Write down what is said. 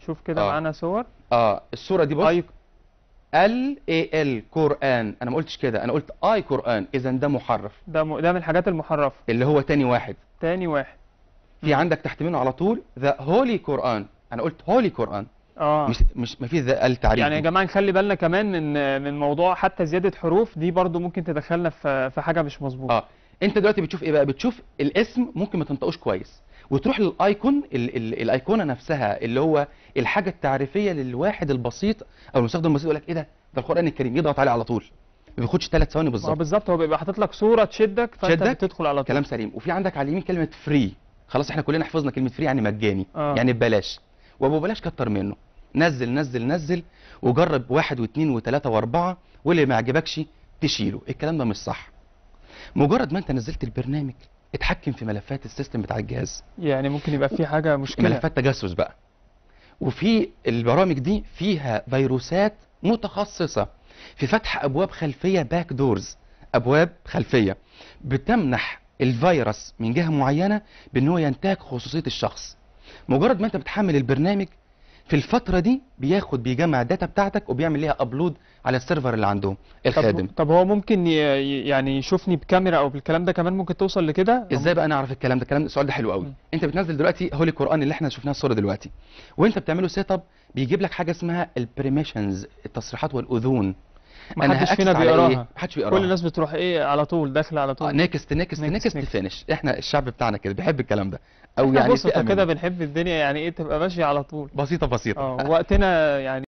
نشوف كده آه. معانا صور اه الصوره دي بص أي... ال اي ال قران انا ما قلتش كده انا قلت اي قران اذا ده محرف ده م... ده من الحاجات المحرفه اللي هو تاني واحد تاني واحد في م. عندك تحت منه على طول ذا هولي قران انا قلت هولي قران اه مش مش ما فيش التعريف يعني يا جماعه نخلي بالنا كمان من من موضوع حتى زياده حروف دي برضو ممكن تدخلنا في في حاجه مش مظبوطه اه انت دلوقتي بتشوف ايه بقى بتشوف الاسم ممكن ما تنطقوش كويس وتروح للايكون الايقونه نفسها اللي هو الحاجه التعريفيه للواحد البسيط او المستخدم البسيط يقول لك ايه ده ده القران الكريم يضغط عليه على طول ما بياخدش ثلاث ثواني بالظبط بالظبط هو بيبقى حاطط لك صوره تشدك فانت بتدخل على طول كلام سليم وفي عندك على اليمين كلمه فري خلاص احنا كلنا حفظنا كلمه فري يعني مجاني آه. يعني ببلاش وابو بلاش كتر منه نزل نزل نزل وجرب واحد واثنين وثلاثه واربعه واللي ما عجبكش تشيله الكلام ده مش صح مجرد ما انت نزلت البرنامج اتحكم في ملفات السيستم بتاع الجهاز يعني ممكن يبقى في حاجه مشكله ملفات تجسس بقى وفي البرامج دي فيها فيروسات متخصصه في فتح ابواب خلفيه باك دورز ابواب خلفيه بتمنح الفيروس من جهه معينه بان هو ينتهك خصوصيه الشخص مجرد ما انت بتحمل البرنامج في الفتره دي بياخد بيجمع الداتا بتاعتك وبيعمل ليها ابلود على السيرفر اللي عندهم الخادم طب, طب هو ممكن يعني يشوفني بكاميرا او بالكلام ده كمان ممكن توصل لكده ازاي بقى انا اعرف الكلام ده الكلام السؤال ده حلو قوي م. انت بتنزل دلوقتي هولي قران اللي احنا شفناه الصوره دلوقتي وانت بتعمله سيت اب بيجيب لك حاجه اسمها البريميشنز التصريحات والاذون ما حدش فينا بيقراها ما حدش بيقراها كل الناس بتروح ايه على طول داخله على طول نيكست نيكست نيكست فينش احنا الشعب بتاعنا كده بيحب الكلام ده او يعني كده بنحب الدنيا يعني ايه تبقى ماشيه على طول بسيطه بسيطه آه، وقتنا يعني